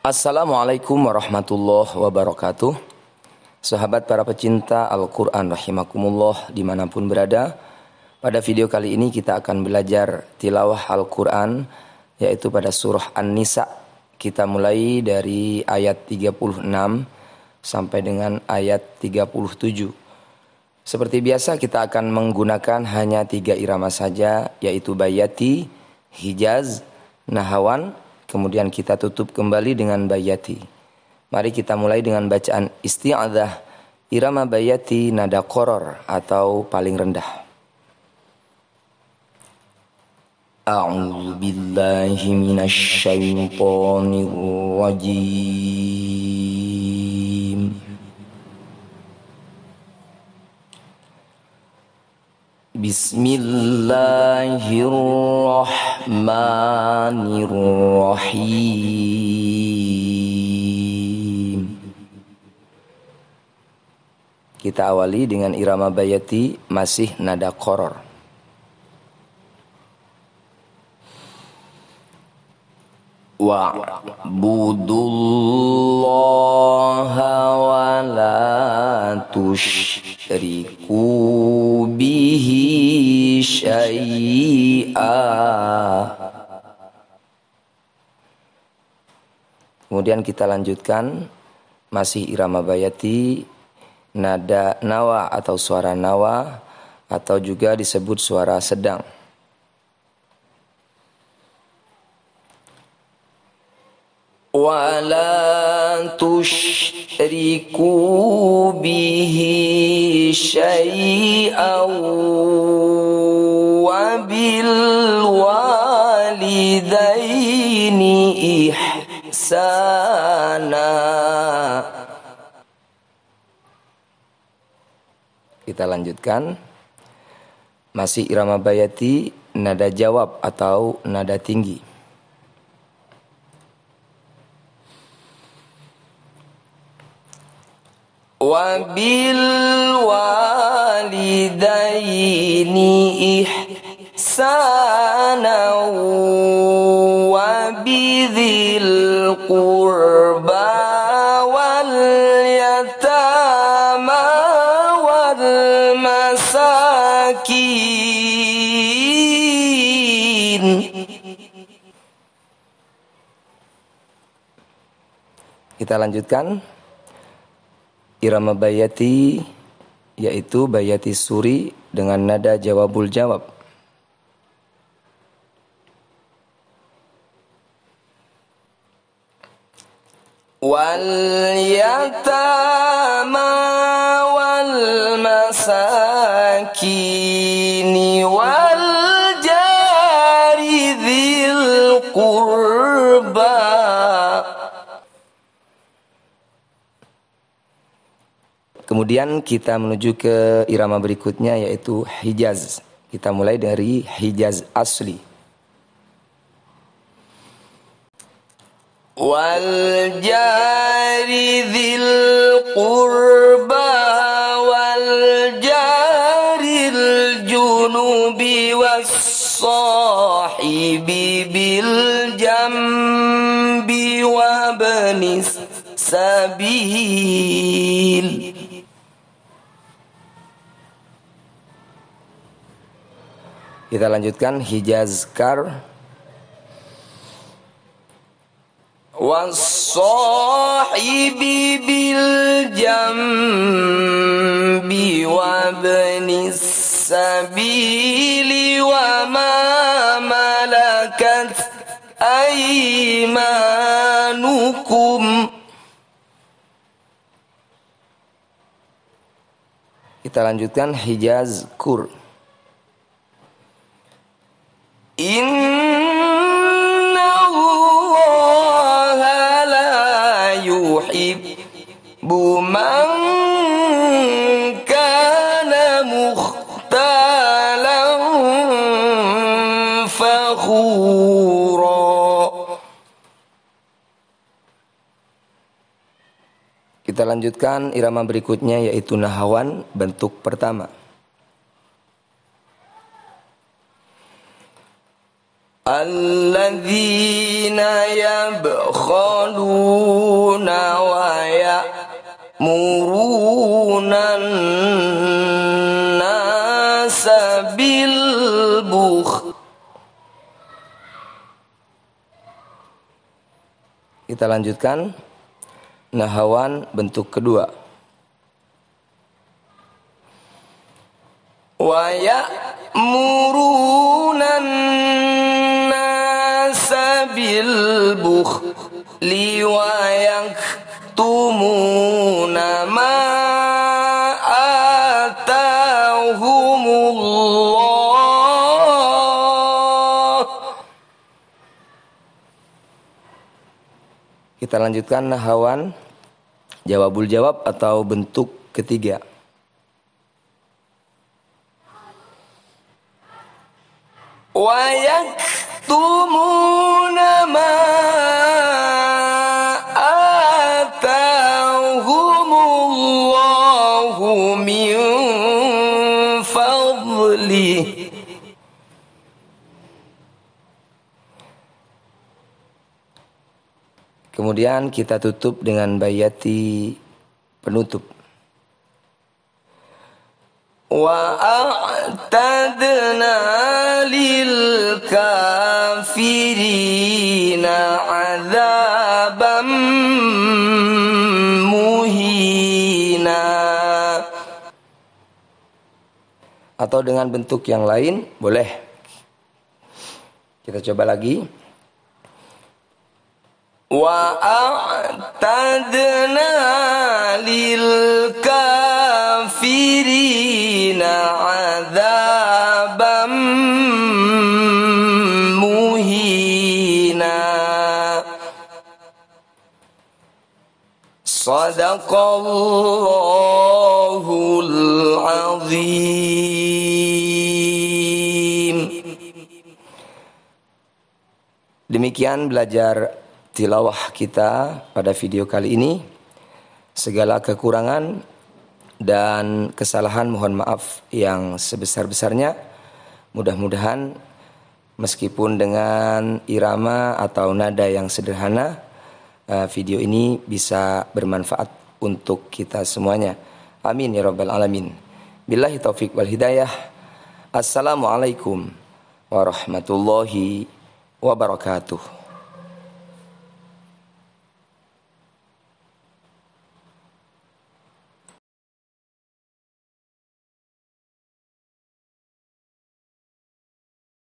Assalamualaikum warahmatullahi wabarakatuh Sahabat para pecinta Al-Quran rahimakumullah dimanapun berada Pada video kali ini kita akan belajar tilawah Al-Quran Yaitu pada surah An-Nisa Kita mulai dari ayat 36 sampai dengan ayat 37 Seperti biasa kita akan menggunakan hanya tiga irama saja Yaitu Bayati, Hijaz, Nahawan, Kemudian kita tutup kembali dengan bayati. Mari kita mulai dengan bacaan isti'adzah irama bayati nada koror atau paling rendah. A'udzu billahi minasy syaithanir Bismillahirrahmanirrahim Kita awali dengan irama bayati masih nada koror Wa budullaha wa tushriku bihi syai'a Kemudian kita lanjutkan masih irama bayati nada nawa atau suara nawa atau juga disebut suara sedang. Wala tushriku bihi syai'au lanjutkan masih irama bayati nada jawab atau nada tinggi. Wabil walidaini ihsanau Kita lanjutkan irama bayati yaitu bayati suri dengan nada jawabul jawab. Wal yatama wal masakin Kemudian kita menuju ke irama berikutnya yaitu Hijaz. Kita mulai dari Hijaz asli. Wal jari dhil qurba wal jari junubi was sahibi bil jambi wa banis sabil Kita lanjutkan Hijaz Kar Wasahibi bil jambi wa benis sabili wa ma malakat aimanukum Kita lanjutkan Hijaz Kur Hijaz Kur Inna Innallaha la yuhibbu man kana mukhtalan fakhura Kita lanjutkan irama berikutnya yaitu nahawan bentuk pertama الذين يبخلون ويأمرون الناس bukh. Kita lanjutkan nahawan bentuk kedua. Waya muru بالبخل ويكتمون ما آتاهم الله Kita lanjutkan nahawan jawabul jawab atau bentuk ketiga. Wayak يكتمون ما آتاهم الله من فضله Kemudian kita tutup dengan bayati penutup. Wa a'tadna الكافرين عذابا مهينا atau dengan bentuk yang lain boleh. Kita coba lagi. Wa a'tadna lil kafirina adzab صدق الله العظيم Demikian belajar tilawah kita pada video kali ini. Segala kekurangan dan kesalahan mohon maaf yang sebesar-besarnya. Mudah-mudahan meskipun dengan irama atau nada yang sederhana, Eh, video ini bisa bermanfaat untuk kita semuanya. Amin ya rabbal alamin. Billahi taufik wal hidayah. Assalamualaikum warahmatullahi wabarakatuh.